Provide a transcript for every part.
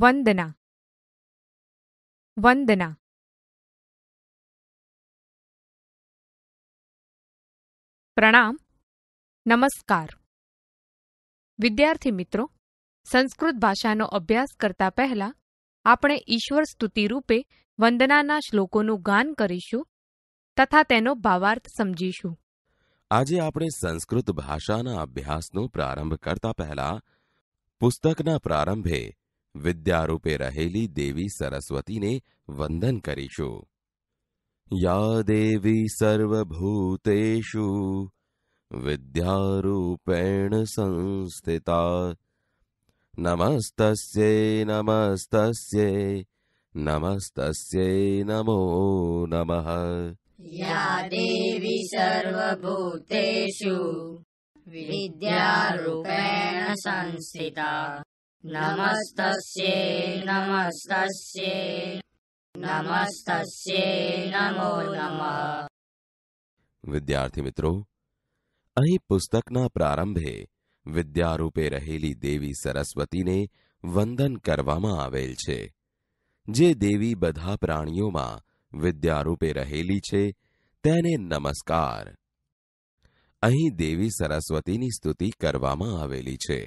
वंदना वंदना प्रणाम नमस्कार विद्यार्थी मित्रों संस्कृत भाषाનો અભ્યાસ કરતા પહેલા આપણે ઈશ્વર સ્તુતિ રૂપે વંદનાના શ્લોકોનું ગાન કરીશું તથા તેનો ભાવાર્થ સમજીશું આજે આપણે સંસ્કૃત ભાષાના અભ્યાસનો प्रारंभ કરતા પહેલા પુસ્તકનો પ્રારંભે रूपे रहेली देवी सरस्वती ने वंदन करीशु या देवी सर्वभूतेषु विद्यारूपेण संस्थिता नमस्तस्ये नमस्तस्ये नमस्तस्ये नमो नमः या देवी सर्वभूतेषु विद्यारूपेण संस्थिता नमस्तस्ये नमस्तस्ये नमस्तस्ये नमो नमः विद्यार्थी मित्रों अही पुस्तकना प्रारंभे विद्यारूपे रहेली देवी सरस्वती ने वंदन करवामा आवेल छे जे देवी बधा प्राणियों मा विद्यारूपे रहेली छे तेने नमस्कार अही देवी सरस्वती नी स्तुति करवामा आवेली छे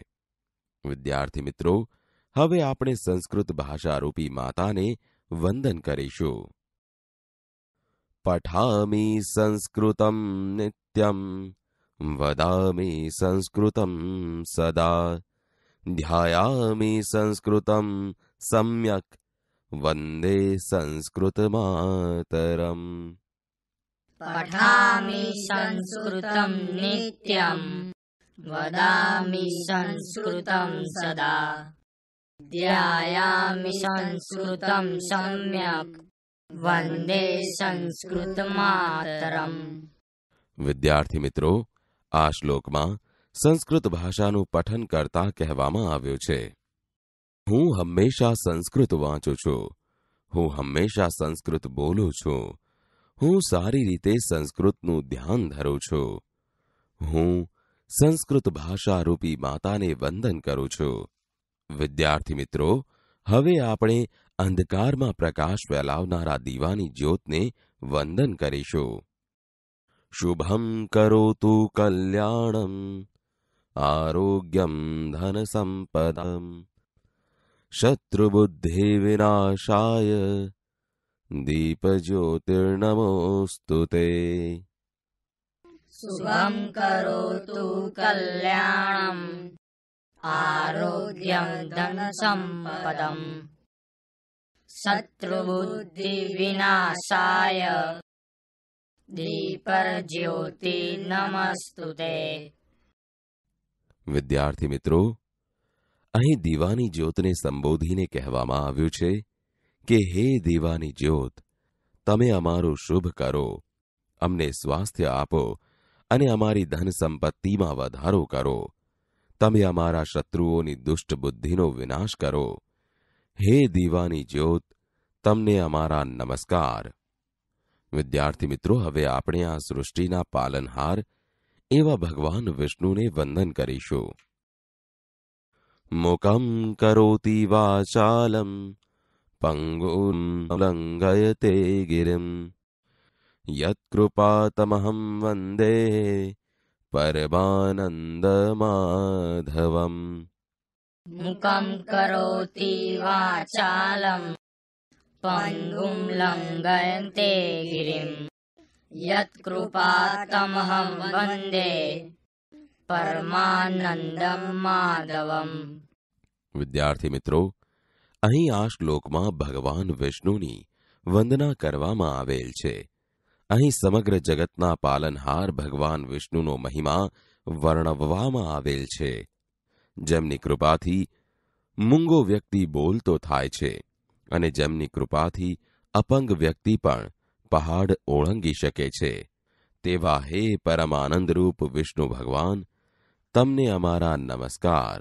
વિદ્યાર્થી મિત્રો હવે આપણે સંસ્કૃત ભાષારૂપી માતાને વંદન કરીશું પઠામિ સંસ્કૃતમ નિત્યમ વદામિ સંસ્કૃતમ સદા ध्यायामि संस्कृतं सम्यक् वन्दे संस्कृतमातरम् पठामि संस्कृतं नित्यम् वदामि संस्कृतं सदा द्यायामि संस्कृतं सम्यक वन्दे संस्कृतमातरम् विद्यार्थी मित्रों આ શ્લોક માં સંસ્કૃત ભાષા નું પઠન કરતા કહેવામાં આવ્યું છે હું હંમેશા સંસ્કૃત વાંચું છું હું હંમેશા સંસ્કૃત બોલું છું હું સારી રીતે સંસ્કૃત નું ધ્યાન ધરો છું હું संस्कृत भाषा रूपी माता ने वंदन करू छु विद्यार्थी मित्रों हम आपने अंधकार में प्रकाश फैलावनारा दीवा ज्योत ने वंदन करीशु शुभम करो तो कल्याणम आरोग्यम धन संपद शत्रुबुद्धि विनाशा दीप ज्योतिर्नमोस्तुते सुखम करोतु कल्याणम् आरोग्यम् धन सम्पदम् शत्रुबुद्धि विनाशाय दीपज्योति नमस्तुते विद्यार्थी मित्रों અહીં દીવાની જ્યોતને સંબોધીને કહેવામાં આવ્યું છે કે હે દીવાની જ્યોત તમે અમારું શુભ કરો અમને સ્વાસ્થ્ય આપો અને અમારી ધન સંપત્તિ માં વાધાર કરો તમે અમારા શત્રુઓ ની દુષ્ટ બુદ્ધિ નો વિનાશ કરો હે દીવાની જ્યોત તમને અમારું નમસ્કાર વિદ્યાર્થી મિત્રો હવે આપણે આ સૃષ્ટિ ના પાલનહાર એવા ભગવાન વિષ્ણુ ને વંદન કરીશું મોકમ કરોતી વાસાલમ પંગોન લંગયતે ગિરિમ यत्कृपातमहं वन्दे परमानन्दमाधवम् मुखं करोति वाचालं पङ्गुं लङ्घयन्ते गिरिं यत्कृपातमहं वन्दे પરમાનંદમ માધવમ વિદ્યાર્થી મિત્રો અહીં આ શ્લોકમાં ભગવાન વિષ્ણુની વંદના કરવામાં આવેલ છે અહીં સમગ્ર જગતના પાલનહાર ભગવાન વિષ્ણુનો મહિમા વર્ણવવામાં આવેલ છે જેમની કૃપાથી મૂંગો વ્યક્તિ બોલતો થાય છે અને જેમની કૃપાથી અપંગ વ્યક્તિ પણ પહાડ ઓળંગી શકે છે તેવા હે પરમાનંદરૂપ વિષ્ણુ ભગવાન તમને અમારા નમસ્કાર